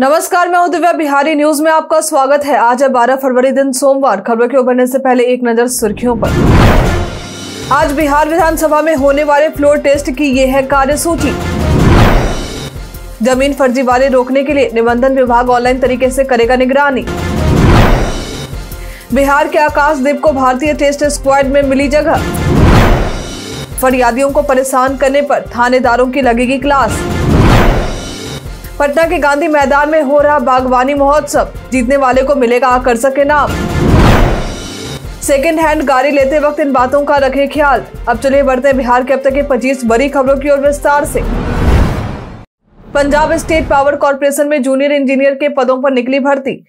नमस्कार मैं दिव्या बिहारी न्यूज में आपका स्वागत है आज है 12 फरवरी दिन सोमवार खबरों के उभरने से पहले एक नजर सुर्खियों पर आज बिहार विधानसभा में होने वाले फ्लोर टेस्ट की ये है कार्यसूची जमीन फर्जीवाड़े रोकने के लिए निबंधन विभाग ऑनलाइन तरीके से करेगा निगरानी बिहार के आकाशदीप को भारतीय टेस्ट स्क्वाड में मिली जगह फरियादियों को परेशान करने पर थानेदारों की लगेगी क्लास पटना के गांधी मैदान में हो रहा बागवानी महोत्सव जीतने वाले को मिलेगा आकर्षक इनाम सेकेंड हैंड गाड़ी लेते वक्त इन बातों का रखें ख्याल अब चलिए बढ़ते बिहार के अब तक की 25 बड़ी खबरों की ओर विस्तार से पंजाब स्टेट पावर कॉरपोरेशन में जूनियर इंजीनियर के पदों पर निकली भर्ती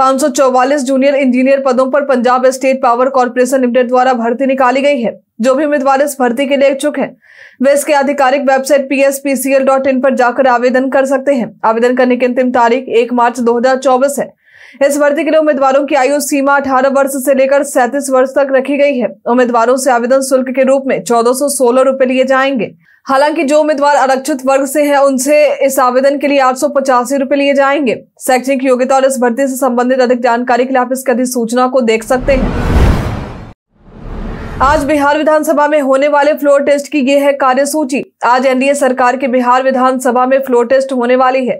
544 जूनियर इंजीनियर पदों पर Punjab state power corporation limited द्वारा भर्ती निकाली गई है जो भी उम्मीदवार इस भर्ती के लिए इच्छुक है वे इसके आधिकारिक वेबसाइट पी पर जाकर आवेदन कर सकते हैं आवेदन करने की अंतिम तारीख एक मार्च दो है इस भर्ती के लिए उम्मीदवारों की आयु सीमा 18 वर्ष से लेकर 37 वर्ष तक रखी गई है उम्मीदवारों से आवेदन शुल्क के रूप में चौदह सौ लिए जाएंगे हालांकि जो उम्मीदवार आरक्षित वर्ग से हैं उनसे इस आवेदन के लिए आठ सौ रुपए लिए जाएंगे शैक्षणिक योग्यता और इस भर्ती से संबंधित अधिक जानकारी के लिए आप इसकी अधिसूचना को देख सकते हैं आज बिहार विधानसभा में होने वाले फ्लोर टेस्ट की यह है कार्यसूची आज एनडीए सरकार के बिहार विधानसभा में फ्लोर टेस्ट होने वाली है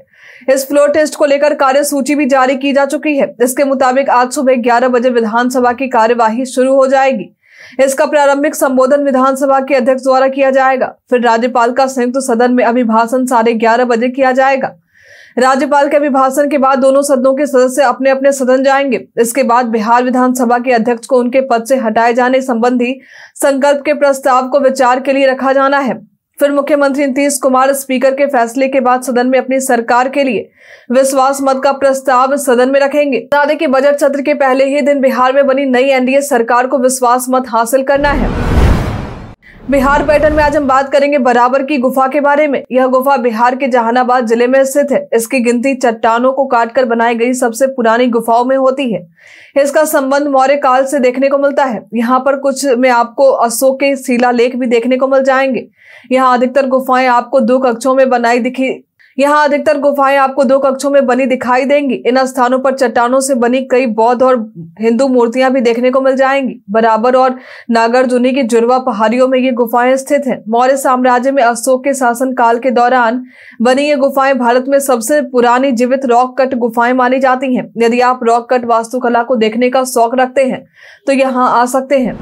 इस फ्लोर टेस्ट को लेकर कार्यसूची भी जारी की जा चुकी है इसके मुताबिक आज सुबह ग्यारह बजे विधानसभा की कार्यवाही शुरू हो जाएगी इसका प्रारंभिक संबोधन विधानसभा के अध्यक्ष द्वारा किया जाएगा फिर राज्यपाल का संयुक्त सदन में अभिभाषण साढ़े ग्यारह बजे किया जाएगा राज्यपाल के अभिभाषण के बाद दोनों सदनों के सदस्य अपने अपने सदन जाएंगे इसके बाद बिहार विधानसभा के अध्यक्ष को उनके पद से हटाए जाने संबंधी संकल्प के प्रस्ताव को विचार के लिए रखा जाना है फिर मुख्यमंत्री नीतीश कुमार स्पीकर के फैसले के बाद सदन में अपनी सरकार के लिए विश्वास मत का प्रस्ताव सदन में रखेंगे बता दें कि बजट सत्र के पहले ही दिन बिहार में बनी नई एनडीए सरकार को विश्वास मत हासिल करना है बिहार पैटर्न में आज हम बात करेंगे बराबर की गुफा के बारे में यह गुफा बिहार के जहानाबाद जिले में स्थित है इसकी गिनती चट्टानों को काटकर बनाई गई सबसे पुरानी गुफाओं में होती है इसका संबंध मौर्य काल से देखने को मिलता है यहाँ पर कुछ में आपको अशोक के शिला लेख भी देखने को मिल जाएंगे यहाँ अधिकतर गुफाएं आपको दो कक्षों में बनाई दिखी यहाँ अधिकतर गुफाएं आपको दो कक्षों में बनी दिखाई देंगी इन स्थानों पर चट्टानों से बनी कई बौद्ध और हिंदू मूर्तियां भी देखने को मिल जाएंगी बराबर और नागार्जुनी की जुड़वा पहाड़ियों में ये गुफाएं स्थित हैं मौर्य साम्राज्य में अशोक के शासन काल के दौरान बनी ये गुफाएं भारत में सबसे पुरानी जीवित रॉक कट गुफाएं मानी जाती है यदि आप रॉक कट वास्तुकला को देखने का शौक रखते हैं तो यहाँ आ सकते हैं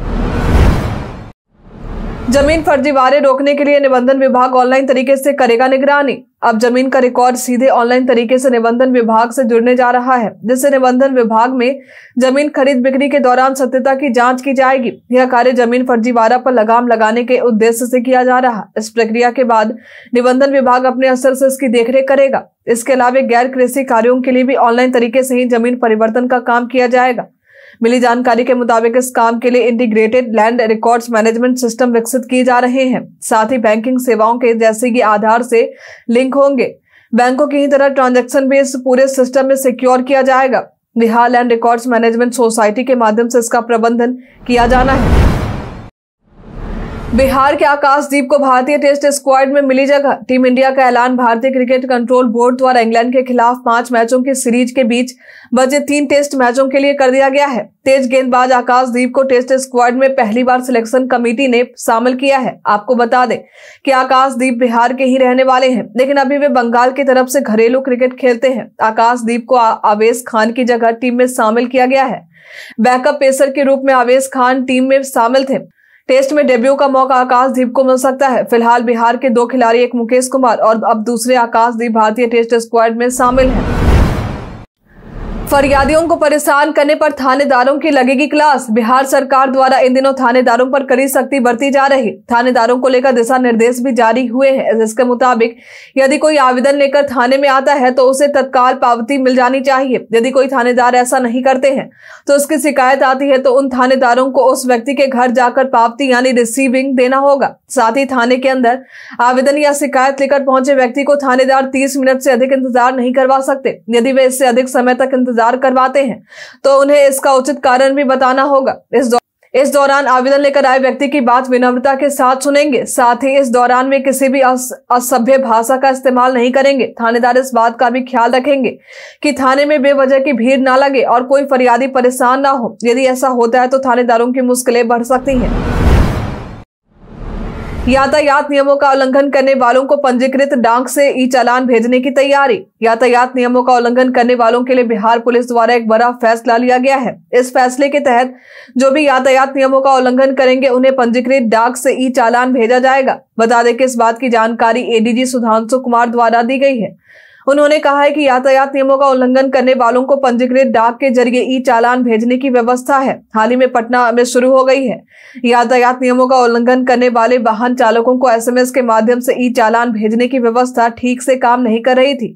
जमीन फर्जीवाड़े रोकने के लिए निबंधन विभाग ऑनलाइन तरीके से करेगा निगरानी अब जमीन का रिकॉर्ड सीधे ऑनलाइन तरीके से निबंधन विभाग से जुड़ने जा रहा है जिससे निबंधन विभाग में जमीन खरीद बिक्री के दौरान सत्यता की जांच की जाएगी यह कार्य जमीन फर्जीवाड़ा पर लगाम लगाने के उद्देश्य से किया जा रहा इस प्रक्रिया के बाद निबंधन विभाग अपने असर से इसकी देखरेख करेगा इसके अलावा गैर कृषि कार्यो के लिए भी ऑनलाइन तरीके से ही जमीन परिवर्तन का काम किया जाएगा मिली जानकारी के मुताबिक इस काम के लिए integrated land records management system विकसित किए जा रहे हैं साथ ही बैंकिंग सेवाओं के जैसे की आधार से लिंक होंगे बैंकों की ही तरह ट्रांजेक्शन भी इस पूरे सिस्टम में सिक्योर किया जाएगा Bihar land records management society के माध्यम से इसका प्रबंधन किया जाना है बिहार के आकाशदीप को भारतीय टेस्ट स्क्वाड में मिली जगह टीम इंडिया का ऐलान भारतीय क्रिकेट कंट्रोल बोर्ड द्वारा इंग्लैंड के खिलाफ पांच मैचों की सीरीज के बीच बचे तीन टेस्ट मैचों के लिए कर दिया गया है तेज गेंदबाज आकाशदीप को टेस्ट स्क्वाड में पहली बार सिलेक्शन कमेटी ने शामिल किया है आपको बता दें कि आकाशदीप बिहार के ही रहने वाले हैं लेकिन अभी वे बंगाल की तरफ से घरेलू क्रिकेट खेलते हैं आकाशदीप को आवेश खान की जगह टीम में शामिल किया गया है बैकअप पेसर के रूप में आवेश खान टीम में शामिल थे टेस्ट में डेब्यू का मौका आकाशदीप को मिल सकता है फिलहाल बिहार के दो खिलाड़ी एक मुकेश कुमार और अब दूसरे आकाशदीप भारतीय टेस्ट स्क्वाड में शामिल हैं फरियादियों को परेशान करने पर थानेदारों की लगेगी क्लास बिहार सरकार द्वारा इन दिनों थानेदारों पर कड़ी सख्ती बरती जा रही थानेदारों को लेकर दिशा निर्देश भी जारी हुए हैं जिसके मुताबिक यदि कोई आवेदन लेकर थाने में आता है तो उसे तत्काल पावती मिल जानी चाहिए यदि कोई थानेदार ऐसा नहीं करते हैं तो उसकी शिकायत आती है तो उन थानेदारों को उस व्यक्ति के घर जाकर पावती यानी रिसीविंग देना होगा साथ ही थाने के अंदर आवेदन या शिकायत लेकर पहुंचे व्यक्ति को थानेदार तीस मिनट से अधिक इंतजार नहीं करवा सकते यदि वे इससे अधिक समय तक इंतजार इंतजार करवाते हैं तो उन्हें इसका उचित कारण भी बताना होगा इस इस दौरान आवेदन लेकर आए व्यक्ति की बात विनम्रता के साथ सुनेंगे साथ ही इस दौरान वे किसी भी असभ्य भाषा का इस्तेमाल नहीं करेंगे थानेदार इस बात का भी ख्याल रखेंगे कि थाने में बेवजह की भीड़ ना लगे और कोई फरियादी परेशान ना हो यदि ऐसा होता है तो थानेदारों की मुश्किलें बढ़ सकती हैं यातायात नियमों का उल्लंघन करने वालों को पंजीकृत डाक से ई चालान भेजने की तैयारी यातायात नियमों का उल्लंघन करने वालों के लिए बिहार पुलिस द्वारा एक बड़ा फैसला लिया गया है इस फैसले के तहत जो भी यातायात नियमों का उल्लंघन करेंगे उन्हें पंजीकृत डाक से ई चालान भेजा जाएगा बता दें कि इस बात की जानकारी एडीजी सुधांशु कुमार द्वारा दी गई है उन्होंने कहा है कि यातायात नियमों का उल्लंघन करने वालों को पंजीकृत डाक के जरिए ई चालान भेजने की व्यवस्था है हाल ही में पटना में शुरू हो गई है यातायात नियमों का उल्लंघन करने वाले वाहन चालकों को एसएमएस के माध्यम से ई चालान भेजने की व्यवस्था ठीक से काम नहीं कर रही थी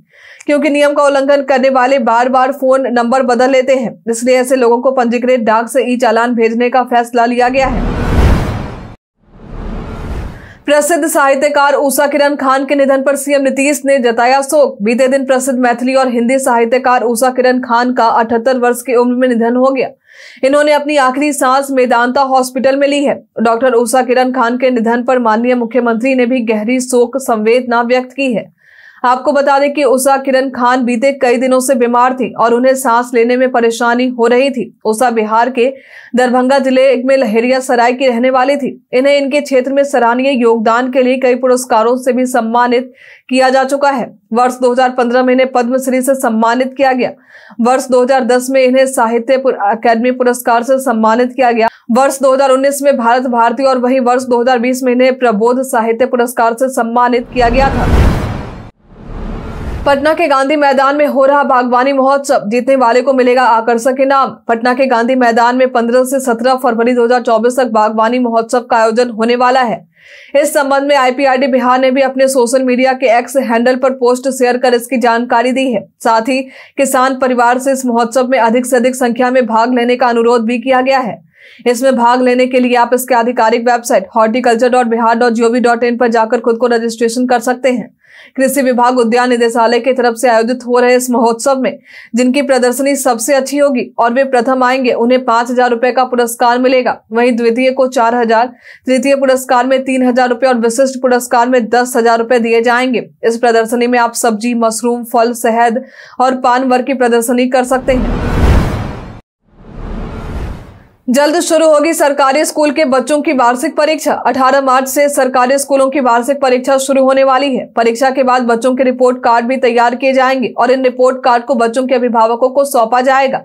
क्योंकि नियम का उल्लंघन करने वाले बार बार फोन नंबर बदल लेते हैं इसलिए ऐसे लोगों को पंजीकृत डाक से ई चालान भेजने का फैसला लिया गया है प्रसिद्ध साहित्यकार उषा किरण खान के निधन पर सीएम नीतीश ने जताया शोक बीते दिन प्रसिद्ध मैथिली और हिंदी साहित्यकार उषा किरण खान का 78 वर्ष की उम्र में निधन हो गया इन्होंने अपनी आखिरी सांस मेदांता हॉस्पिटल में ली है डॉक्टर उषा किरण खान के निधन पर माननीय मुख्यमंत्री ने भी गहरी शोक संवेदना व्यक्त की है आपको बता दें कि उषा किरण खान बीते कई दिनों से बीमार थी और उन्हें सांस लेने में परेशानी हो रही थी उषा बिहार के दरभंगा जिले में लहेरिया सराय की रहने वाली थी इन्हें इनके क्षेत्र में सराहनीय योगदान के लिए कई पुरस्कारों से भी सम्मानित किया जा चुका है वर्ष 2015 में इन्हें पद्मश्री से सम्मानित किया गया वर्ष 2010 में इन्हें साहित्य अकेदमी पुरस्कार से सम्मानित किया गया वर्ष 2019 में भारत भारती और वही वर्ष 2020 में इन्हें प्रबोध साहित्य पुरस्कार से सम्मानित किया गया था पटना के गांधी मैदान में हो रहा बागवानी महोत्सव जीतने वाले को मिलेगा आकर्षक इनाम पटना के गांधी मैदान में 15 से 17 फरवरी 2024 तक बागवानी महोत्सव का आयोजन होने वाला है इस संबंध में आईपीआरडी बिहार ने भी अपने सोशल मीडिया के एक्स हैंडल पर पोस्ट शेयर कर इसकी जानकारी दी है साथ ही किसान परिवार से इस महोत्सव में अधिक से अधिक संख्या में भाग लेने का अनुरोध भी किया गया है इसमें भाग लेने के लिए आप इसके आधिकारिक website horticulture dot Bihar dot GOV dot in पर जाकर खुद को रजिस्ट्रेशन कर सकते हैं कृषि विभाग उद्यान निदेशालय की तरफ से आयोजित हो रहे इस महोत्सव में जिनकी प्रदर्शनी सबसे अच्छी होगी और वे प्रथम आएंगे उन्हें पांच हजार रूपए का पुरस्कार मिलेगा वहीं द्वितीय को चार हजार तृतीय पुरस्कार में तीन हजार रुपए और विशिष्ट पुरस्कार में दस हजार रूपए दिए जाएंगे इस प्रदर्शनी में आप सब्जी मशरूम फल शहद और पान वर्ग की प्रदर्शनी कर सकते हैं जल्द शुरू होगी सरकारी स्कूल के बच्चों की वार्षिक परीक्षा 18 मार्च से सरकारी स्कूलों की वार्षिक परीक्षा शुरू होने वाली है परीक्षा के बाद बच्चों के रिपोर्ट कार्ड भी तैयार किए जाएंगे और इन रिपोर्ट कार्ड को बच्चों के अभिभावकों को सौंपा जाएगा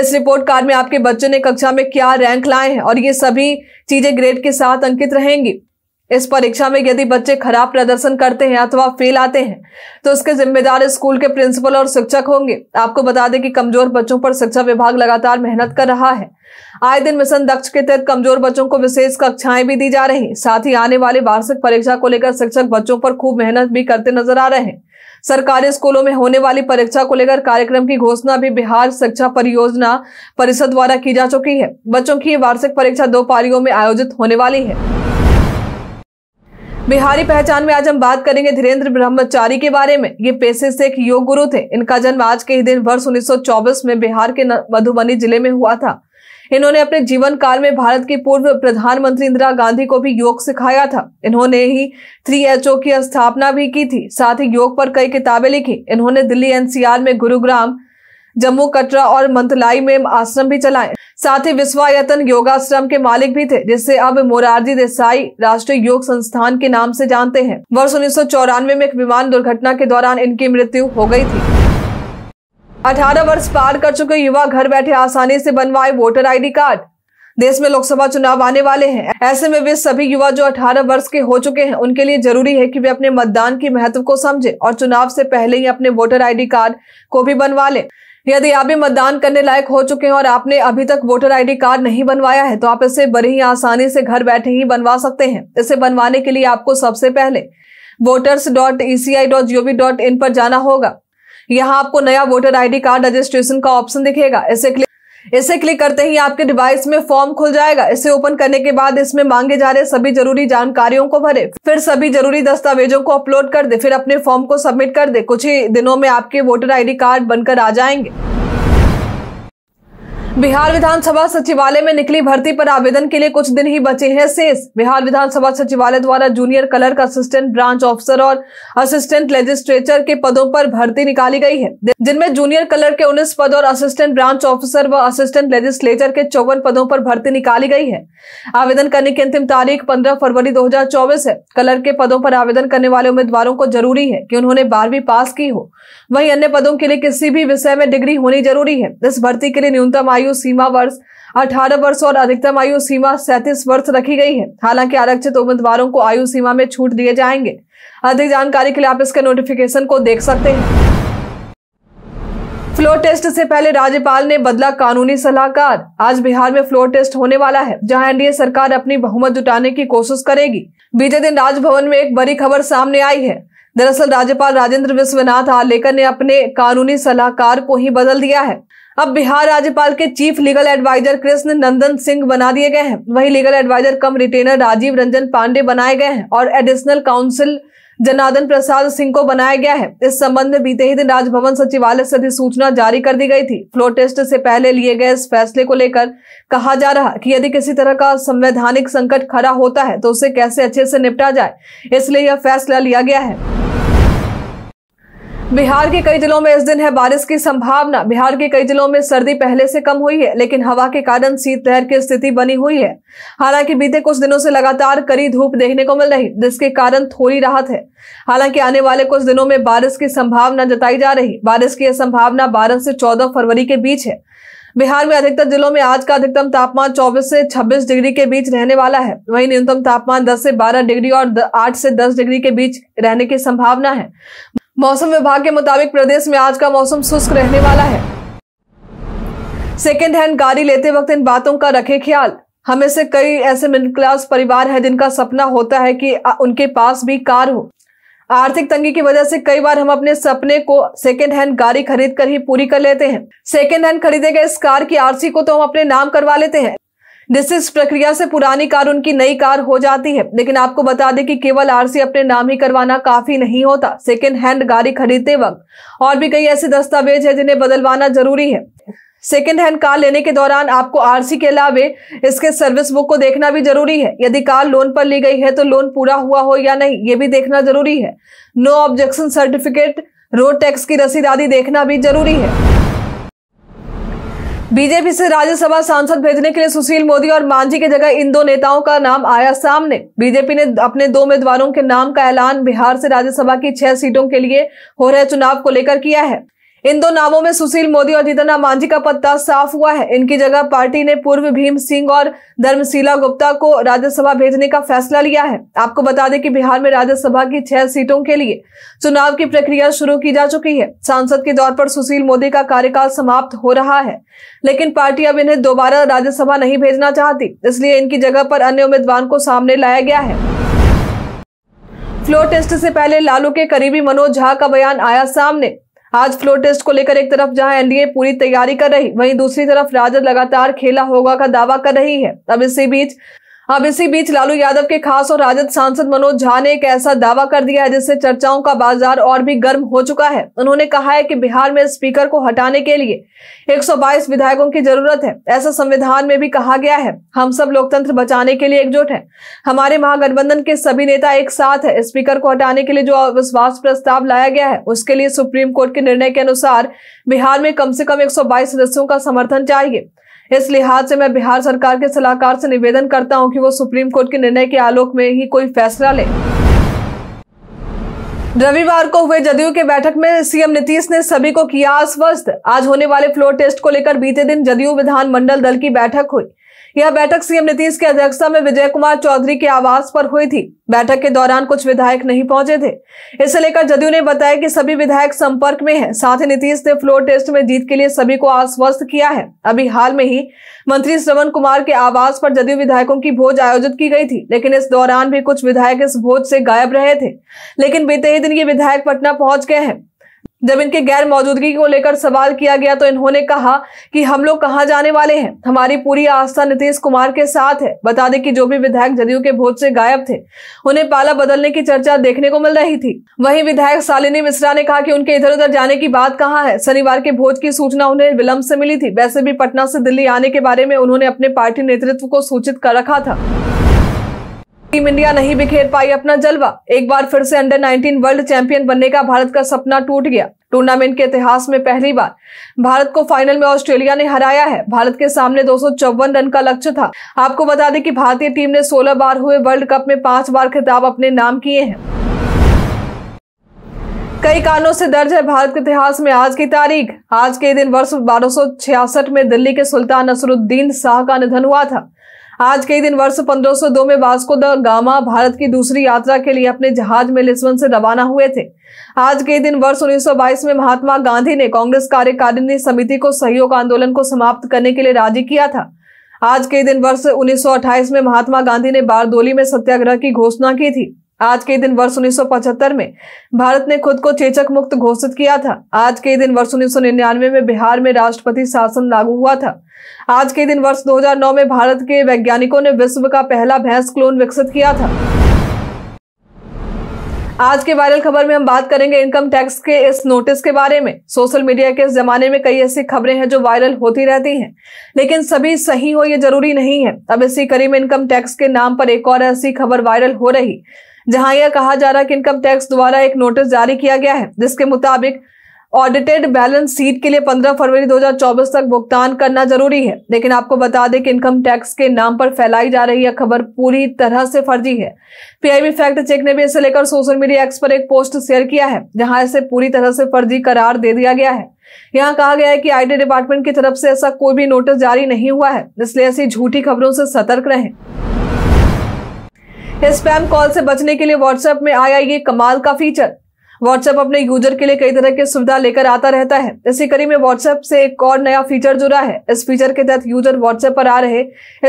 इस रिपोर्ट कार्ड में आपके बच्चे ने कक्षा में क्या रैंक लाए हैं और ये सभी चीजें ग्रेड के साथ अंकित रहेंगी इस परीक्षा में यदि बच्चे खराब प्रदर्शन करते हैं अथवा फेल आते हैं तो इसके जिम्मेदार स्कूल के प्रिंसिपल और शिक्षक होंगे आपको बता दें कि कमजोर बच्चों पर शिक्षा विभाग लगातार मेहनत कर रहा है आए दिन मिशन दक्ष के तहत कमजोर बच्चों को विशेष कक्षाएं भी दी जा रही साथ ही आने वाले वार्षिक परीक्षा को लेकर शिक्षक बच्चों पर खूब मेहनत भी करते नजर आ रहे हैं सरकारी स्कूलों में होने वाली परीक्षा को लेकर कार्यक्रम की घोषणा भी बिहार शिक्षा परियोजना परिषद द्वारा की जा चुकी है बच्चों की वार्षिक परीक्षा दो पारियों में आयोजित होने वाली है बिहारी पहचान में आज हम बात करेंगे धीरेन्द्र ब्रह्मचारी के बारे में ये पेशे से एक योग गुरु थे इनका जन्म आज के ही दिन वर्ष 1924 में बिहार के मधुबनी जिले में हुआ था इन्होंने अपने जीवन काल में भारत की पूर्व प्रधानमंत्री इंदिरा गांधी को भी योग सिखाया था इन्होंने ही थ्री एच की स्थापना भी की थी साथ ही योग पर कई किताबें लिखी इन्होंने दिल्ली एनसीआर में गुरुग्राम जम्मू कटरा और मंथलाई में आश्रम भी चलाए साथ ही विश्वायतन योगाश्रम के मालिक भी थे जिससे अब मोरारजी देसाई राष्ट्रीय योग संस्थान के नाम से जानते हैं वर्ष उन्नीस में एक विमान दुर्घटना के दौरान इनकी मृत्यु हो गई थी 18 वर्ष पार कर चुके युवा घर बैठे आसानी से बनवाए वोटर आईडी कार्ड देश में लोकसभा चुनाव आने वाले हैं ऐसे में वे सभी युवा जो 18 वर्ष के हो चुके हैं उनके लिए जरूरी है कि वे अपने मतदान के महत्व को समझें और चुनाव से पहले ही अपने वोटर आईडी कार्ड को भी बनवा लें यदि आप भी मतदान करने लायक हो चुके हैं और आपने अभी तक वोटर आईडी कार्ड नहीं बनवाया है तो आप इसे बड़ी ही आसानी से घर बैठे ही बनवा सकते हैं इसे बनवाने के लिए आपको सबसे पहले voters dot ECI dot GOV dot in पर जाना होगा यहाँ आपको नया वोटर आईडी कार्ड रजिस्ट्रेशन का ऑप्शन दिखेगा इसे क्लिक इसे क्लिक करते ही आपके डिवाइस में फॉर्म खुल जाएगा इसे ओपन करने के बाद इसमें मांगे जा रहे सभी जरूरी जानकारियों को भरे फिर सभी जरूरी दस्तावेजों को अपलोड कर दे फिर अपने फॉर्म को सबमिट कर दे कुछ ही दिनों में आपके वोटर आई कार्ड बनकर आ जाएंगे बिहार विधानसभा सचिवालय में निकली भर्ती पर आवेदन के लिए कुछ दिन ही बचे हैं शेष बिहार विधानसभा सचिवालय द्वारा junior clerk assistant branch officer और असिस्टेंट लेजिस्ट्रेचर के पदों पर भर्ती निकाली गई है जिनमें जूनियर क्लर्क के 19 पद और असिस्टेंट ब्रांच ऑफिसर व असिस्टेंट लेजिस्लेचर के चौवन पदों पर भर्ती निकाली गई है आवेदन करने की अंतिम तारीख पंद्रह फरवरी दो है कलर के पदों पर आवेदन करने वाले उम्मीदवारों को जरूरी है की उन्होंने बारहवीं पास की हो वही अन्य पदों के लिए किसी भी विषय में डिग्री होनी जरूरी है इस भर्ती के लिए न्यूनतम आयु आयु सीमा वर्ष 18 वर्ष और अधिकतम आयु सीमा 37 वर्ष रखी गई है हालांकि आरक्षित उम्मीदवारों को आयु सीमा में छूट दिए जाएंगे अधिक जानकारी के लिए आप इसके नोटिफिकेशन को देख सकते हैं फ्लोर टेस्ट से पहले राज्यपाल ने बदला कानूनी सलाहकार आज बिहार में फ्लोर टेस्ट होने वाला है जहां एनडीए सरकार अपनी बहुमत जुटाने की कोशिश करेगी बीते दिन राजभवन में एक बड़ी खबर सामने आई है दरअसल राज्यपाल राजेंद्र विश्वनाथ आलेकर ने अपने कानूनी सलाहकार को ही बदल दिया है अब बिहार राज्यपाल के chief legal adviser Krishna Nandan Singh बना दिए गए हैं वही legal adviser cum retainer Rajiv Ranjan Pandey बनाए गए हैं और एडिशनल काउंसिल जनार्दन प्रसाद सिंह को बनाया गया है इस संबंध में बीते ही दिन राजभवन सचिवालय से अधिसूचना जारी कर दी गई थी फ्लोर टेस्ट से पहले लिए गए इस फैसले को लेकर कहा जा रहा कि यदि किसी तरह का संवैधानिक संकट खड़ा होता है तो उसे कैसे अच्छे से निपटा जाए इसलिए यह फैसला लिया गया है बिहार के कई जिलों में इस दिन है बारिश की संभावना बिहार के कई जिलों में सर्दी पहले से कम हुई है लेकिन हवा के कारण शीतलहर की स्थिति बनी हुई है हालांकि बीते कुछ दिनों से लगातार कड़ी धूप देखने को मिल रही जिसके कारण थोड़ी राहत है हालांकि आने वाले कुछ दिनों में बारिश की संभावना जताई जा रही बारिश की यह संभावना बारह से चौदह फरवरी के बीच है बिहार में अधिकतर जिलों में आज का अधिकतम तापमान 24 से 26 डिग्री के बीच रहने वाला है वहीं न्यूनतम तापमान 10 से 12 डिग्री और 8 से 10 डिग्री के बीच रहने की संभावना है मौसम विभाग के मुताबिक प्रदेश में आज का मौसम शुष्क रहने वाला है सेकेंड हैंड गाड़ी लेते वक्त इन बातों का रखे ख्याल हमें से कई ऐसे मिडिल क्लास परिवार है जिनका सपना होता है कि उनके पास भी कार हो आर्थिक तंगी की वजह से कई बार हम अपने सपने को सेकेंड हैंड गाड़ी खरीद कर ही पूरी कर लेते हैं सेकेंड हैंड खरीदे गए इस कार की आरसी को तो हम अपने नाम करवा लेते हैं जिस इस प्रक्रिया से पुरानी कार उनकी नई कार हो जाती है लेकिन आपको बता दें कि केवल आरसी अपने नाम ही करवाना काफी नहीं होता सेकेंड हैंड गाड़ी खरीदते वक्त और भी कई ऐसे दस्तावेज है जिन्हें बदलवाना जरूरी है सेकेंड हैंड कार लेने के दौरान आपको आरसी के अलावे इसके सर्विस बुक को देखना भी जरूरी है यदि कार लोन पर ली गई है तो लोन पूरा हुआ हो या नहीं ये भी देखना जरूरी है no objection certificate road tax की रसीद आदि देखना भी जरूरी है बीजेपी से राज्यसभा सांसद भेजने के लिए सुशील मोदी और मांझी की जगह इन दो नेताओं का नाम आया सामने बीजेपी ने अपने दो उम्मीदवारों के नाम का ऐलान बिहार से राज्यसभा की छह सीटों के लिए हो रहे चुनाव को लेकर किया है इन दो नामों में सुशील मोदी और जीतन मांझी का पत्ता साफ हुआ है इनकी जगह पार्टी ने पूर्व भीम सिंह और धर्मशीला गुप्ता को राज्यसभा भेजने का फैसला लिया है आपको बता दें कि बिहार में राज्यसभा की छह सीटों के लिए चुनाव की प्रक्रिया शुरू की जा चुकी है सांसद के तौर पर सुशील मोदी का कार्यकाल समाप्त हो रहा है लेकिन पार्टी अब इन्हें दोबारा राज्यसभा नहीं भेजना चाहती इसलिए इनकी जगह पर अन्य उम्मीदवार को सामने लाया गया है फ्लोर टेस्ट से पहले लालू के करीबी मनोज झा का बयान आया सामने आज फ्लोर टेस्ट को लेकर एक तरफ जहां एनडीए पूरी तैयारी कर रही वहीं दूसरी तरफ राजद लगातार खेला होगा का दावा कर रही है अब इसी बीच अब इसी बीच लालू यादव के खास और राजद सांसद मनोज झा ने एक ऐसा दावा कर दिया है जिससे चर्चाओं का बाजार और भी गर्म हो चुका है उन्होंने कहा है कि बिहार में स्पीकर को हटाने के लिए 122 विधायकों की जरूरत है ऐसा संविधान में भी कहा गया है हम सब लोकतंत्र बचाने के लिए एकजुट है हमारे महागठबंधन के सभी नेता एक साथ है स्पीकर को हटाने के लिए जो अविश्वास प्रस्ताव लाया गया है उसके लिए सुप्रीम कोर्ट के निर्णय के अनुसार बिहार में कम से कम एक सदस्यों का समर्थन चाहिए इस लिहाज से मैं बिहार सरकार के सलाहकार से निवेदन करता हूं कि वो सुप्रीम कोर्ट के निर्णय के आलोक में ही कोई फैसला ले रविवार को हुए जदयू के बैठक में सीएम नीतीश ने सभी को किया आश्वस्त आज होने वाले फ्लोर टेस्ट को लेकर बीते दिन जदयू विधानमंडल दल की बैठक हुई यह बैठक सीएम नीतीश की अध्यक्षता में विजय कुमार चौधरी के आवास पर हुई थी बैठक के दौरान कुछ विधायक नहीं पहुंचे थे इसे लेकर जदयू ने बताया कि सभी विधायक संपर्क में हैं साथ ही नीतीश ने फ्लोर टेस्ट में जीत के लिए सभी को आश्वस्त किया है अभी हाल में ही मंत्री श्रवण कुमार के आवास पर जदयू विधायकों की भोज आयोजित की गई थी लेकिन इस दौरान भी कुछ विधायक इस भोज से गायब रहे थे लेकिन बीते ही दिन ये विधायक पटना पहुंच गए हैं जब इनके गैर मौजूदगी को लेकर सवाल किया गया तो इन्होंने कहा कि हम लोग कहाँ जाने वाले हैं हमारी पूरी आस्था नीतीश कुमार के साथ है बता दें कि जो भी विधायक जदयू के भोज से गायब थे उन्हें पाला बदलने की चर्चा देखने को मिल रही थी वहीं विधायक शालिनी मिश्रा ने कहा कि उनके इधर उधर जाने की बात कहाँ है शनिवार के भोज की सूचना उन्हें विलम्ब से मिली थी वैसे भी पटना से दिल्ली आने के बारे में उन्होंने अपने पार्टी नेतृत्व को सूचित कर रखा था टीम इंडिया नहीं बिखेर पाई अपना जलवा एक बार फिर से अंडर 19 वर्ल्ड चैंपियन बनने का भारत का सपना टूट गया टूर्नामेंट के इतिहास में पहली बार भारत को फाइनल में ऑस्ट्रेलिया ने हराया है भारत के सामने दो रन का लक्ष्य था आपको बता दें कि भारतीय टीम ने 16 बार हुए वर्ल्ड कप में पांच बार खिताब अपने नाम किए हैं कई कारणों से दर्ज है भारत के इतिहास में आज की तारीख आज के दिन वर्ष 1266 में दिल्ली के सुल्तान नसरुद्दीन शाह का निधन हुआ था आज के दिन वर्ष 1502 में वास्को द गामा भारत की दूसरी यात्रा के लिए अपने जहाज में लिस्बन से रवाना हुए थे आज के दिन वर्ष 1922 में महात्मा गांधी ने कांग्रेस कार्यकारिणी समिति को सहयोग आंदोलन को समाप्त करने के लिए राजी किया था आज के दिन वर्ष 1928 में महात्मा गांधी ने बारदोली में सत्याग्रह की घोषणा की थी आज के दिन वर्ष उन्नीस में भारत ने खुद को चेचक मुक्त घोषित किया था आज के दिन वर्ष उन्नीस में बिहार में राष्ट्रपति शासन लागू हुआ था आज के दिन वर्ष 2009 में भारत के वैज्ञानिकों ने विश्व का पहला भैंस क्लोन विकसित किया था आज के वायरल खबर में हम बात करेंगे इनकम टैक्स के इस नोटिस के बारे में सोशल मीडिया के इस जमाने में कई ऐसी खबरें हैं जो वायरल होती रहती हैं लेकिन सभी सही हो ये जरूरी नहीं है अब इसी कड़ी में इनकम टैक्स के नाम पर एक और ऐसी खबर वायरल हो रही जहां यह कहा जा रहा है कि इनकम टैक्स द्वारा एक नोटिस जारी किया गया है जिसके मुताबिक ऑडिटेड बैलेंस शीट के लिए 15 फरवरी 2024 तक भुगतान करना जरूरी है लेकिन आपको बता दें कि इनकम टैक्स के नाम पर फैलाई जा रही यह खबर पूरी तरह से फर्जी है पीआईबी फैक्ट चेक ने भी इसे लेकर सोशल मीडिया एक्स पर एक पोस्ट शेयर किया है जहां इसे पूरी तरह से फर्जी करार दे दिया गया है यहाँ कहा गया है कि आईटी डिपार्टमेंट की तरफ से ऐसा कोई भी नोटिस जारी नहीं हुआ है इसलिए ऐसी झूठी खबरों से सतर्क रहें स्पैम कॉल से बचने के लिए व्हाट्सएप में आया ये कमाल का फीचर व्हाट्सएप अपने यूजर के लिए कई तरह की सुविधा लेकर आता रहता है इसी कड़ी में व्हाट्सएप से एक और नया फीचर जुड़ा है इस फीचर के तहत यूजर व्हाट्सएप पर आ रहे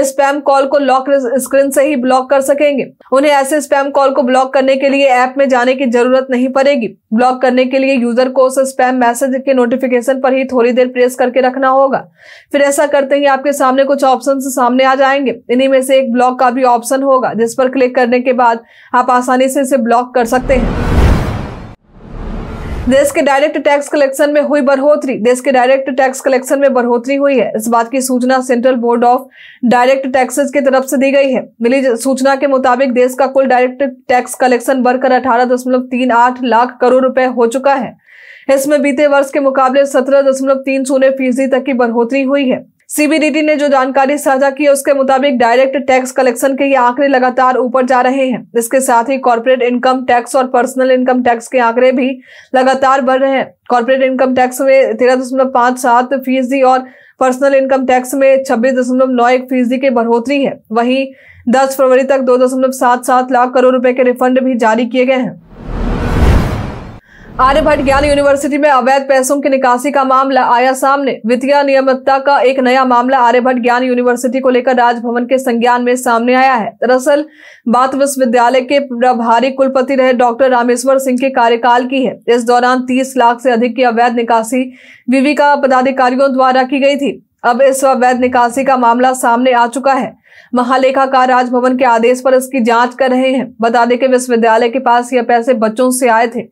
स्पैम कॉल को लॉक स्क्रीन से ही ब्लॉक कर सकेंगे उन्हें ऐसे स्पैम कॉल को ब्लॉक करने के लिए ऐप में जाने की जरूरत नहीं पड़ेगी ब्लॉक करने के लिए यूजर को उस स्पैम मैसेज के नोटिफिकेशन पर ही थोड़ी देर प्रेस करके रखना होगा फिर ऐसा करते ही आपके सामने कुछ ऑप्शन सामने आ जाएंगे इन्हीं में से एक ब्लॉक का भी ऑप्शन होगा जिस पर क्लिक करने के बाद आप आसानी से इसे ब्लॉक कर सकते हैं देश के डायरेक्ट टैक्स कलेक्शन में हुई बढ़ोतरी देश के डायरेक्ट टैक्स कलेक्शन में बढ़ोतरी हुई है इस बात की सूचना central board of direct taxes की तरफ से दी गई है मिली सूचना के मुताबिक देश का कुल डायरेक्ट टैक्स कलेक्शन बढ़कर अठारह दशमलव तीन आठ लाख करोड़ रुपए हो चुका है इसमें बीते वर्ष के मुकाबले सत्रह दशमलव तीन शून्य फीसदी तक की बढ़ोतरी हुई है सीबीडीटी ने जो जानकारी साझा की है उसके मुताबिक डायरेक्ट टैक्स कलेक्शन के ये आंकड़े लगातार ऊपर जा रहे हैं इसके साथ ही कॉर्पोरेट इनकम टैक्स और पर्सनल इनकम टैक्स के आंकड़े भी लगातार बढ़ रहे हैं कॉर्पोरेट इनकम टैक्स में तेरह दशमलव पांच सात फीसदी और पर्सनल इनकम टैक्स में छब्बीस दशमलव नौ एक फीसदी की बढ़ोतरी है वही दस फरवरी तक दो दशमलव सात सात लाख करोड़ रुपए के रिफंड भी जारी किए गए हैं आर्यभट्ट ज्ञान यूनिवर्सिटी में अवैध पैसों की निकासी का मामला आया सामने वित्तीय नियमितता का एक नया मामला आर्यभट्ट ज्ञान यूनिवर्सिटी को लेकर राजभवन के संज्ञान में सामने आया है दरअसल बात विश्वविद्यालय के प्रभारी कुलपति रहे डॉक्टर रामेश्वर सिंह के कार्यकाल की है इस दौरान तीस लाख से अधिक की अवैध निकासी विवि का पदाधिकारियों द्वारा की गई थी अब इस अवैध निकासी का मामला सामने आ चुका है महालेखाकार राजभवन के आदेश पर इसकी जांच कर रहे हैं बता दें कि विश्वविद्यालय के पास यह पैसे बच्चों से आए थे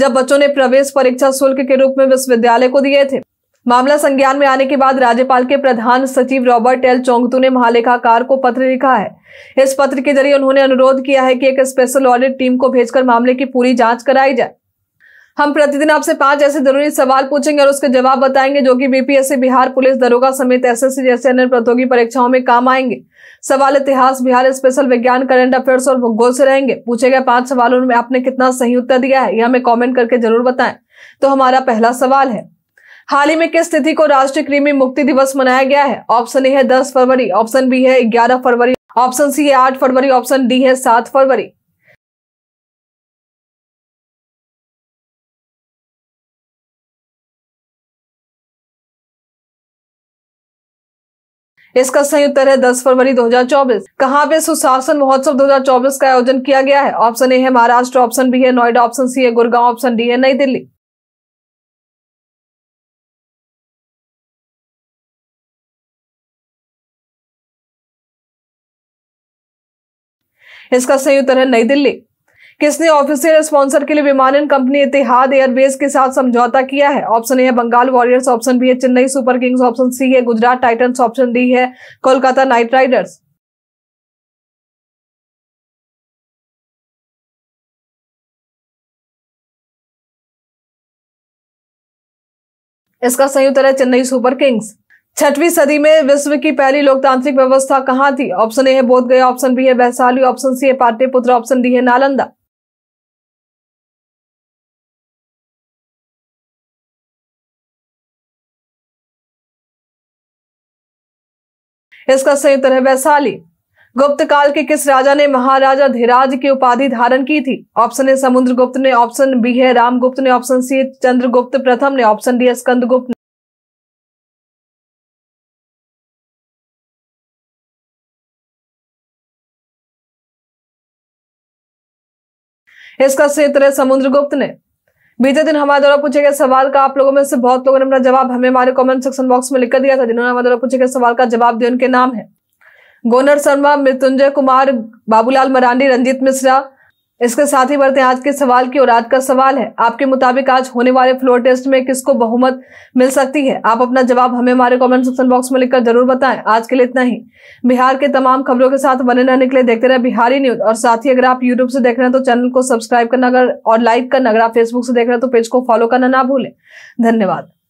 जब बच्चों ने प्रवेश परीक्षा शुल्क के रूप में विश्वविद्यालय को दिए थे मामला संज्ञान में आने के बाद राज्यपाल के प्रधान सचिव रॉबर्ट एल चौंगतू ने महालेखाकार को पत्र लिखा है इस पत्र के जरिए उन्होंने अनुरोध किया है कि एक स्पेशल ऑडिट टीम को भेजकर मामले की पूरी जांच कराई जाए हम प्रतिदिन आपसे पांच ऐसे जरूरी सवाल पूछेंगे और उसके जवाब बताएंगे जो कि बीपीएससी बिहार पुलिस दरोगा समेत एसएससी जैसे अन्य प्रतियोगी परीक्षाओं में काम आएंगे सवाल इतिहास बिहार स्पेशल विज्ञान करंट अफेयर्स और भूगोल से रहेंगे पूछे गए पांच सवालों में आपने कितना सही उत्तर दिया है यह हमें कॉमेंट करके जरूर बताएं तो हमारा पहला सवाल है हाल ही में किस तिथि को राष्ट्रीय कृमि मुक्ति दिवस मनाया गया है ऑप्शन ए है दस फरवरी ऑप्शन बी है ग्यारह फरवरी ऑप्शन सी है आठ फरवरी ऑप्शन डी है सात फरवरी इसका सही उत्तर है दस फरवरी 2024 कहाँ पे सुशासन महोत्सव 2024 का आयोजन किया गया है ऑप्शन ए है महाराष्ट्र ऑप्शन बी है नोएडा ऑप्शन सी है गुड़गांव ऑप्शन डी है नई दिल्ली इसका सही उत्तर है नई दिल्ली किसने ऑफिसियल स्पॉन्सर के लिए विमानन कंपनी इतिहाद एयरवेज के साथ समझौता किया है ऑप्शन ए है बंगाल वॉरियर्स ऑप्शन बी है Chennai Super Kings option C है गुजरात टाइटन्स ऑप्शन डी है कोलकाता नाइट राइडर्स इसका संयुक्त है चेन्नई सुपर किंग्स छठवीं सदी में विश्व की पहली लोकतांत्रिक व्यवस्था कहाँ थी ऑप्शन ए है बोध गया ऑप्शन बी है वैशाली ऑप्शन सी है पाटलिपुत्र ऑप्शन डी है नालंदा इसका उत्तर है वैशाली गुप्त काल के किस राजा ने महाराजा धीराज की उपाधि धारण की थी ऑप्शन ए समुद्र गुप्त ने ऑप्शन बी है रामगुप्त ने ऑप्शन सी चंद्रगुप्त प्रथम ने ऑप्शन डी है स्कंदगुप्त ने इसका उत्तर है समुद्रगुप्त ने बीते दिन हमारे द्वारा पूछे गए सवाल का आप लोगों में से बहुत लोगों ने अपना जवाब हमें हमारे कमेंट सेक्शन बॉक्स में लिखकर दिया था जिन्होंने हमारे द्वारा पूछे गए सवाल का जवाब दिया उनके नाम है गोनर शर्मा मृत्युंजय कुमार बाबूलाल मरांडी रंजीत मिश्रा इसके साथ ही बढ़ते हैं आज के सवाल की और आज का सवाल है आपके मुताबिक आज होने वाले फ्लोर टेस्ट में किसको बहुमत मिल सकती है आप अपना जवाब हमें हमारे कमेंट सेक्शन बॉक्स में लिखकर जरूर बताएं आज के लिए इतना ही बिहार के तमाम खबरों के साथ बने रहने के लिए देखते रहे बिहारी न्यूज और साथ ही अगर आप यूट्यूब से देख रहे हैं तो चैनल को सब्सक्राइब करना अगर और लाइक करना अगर आप फेसबुक से देख रहे हैं तो पेज को फॉलो करना ना भूलें धन्यवाद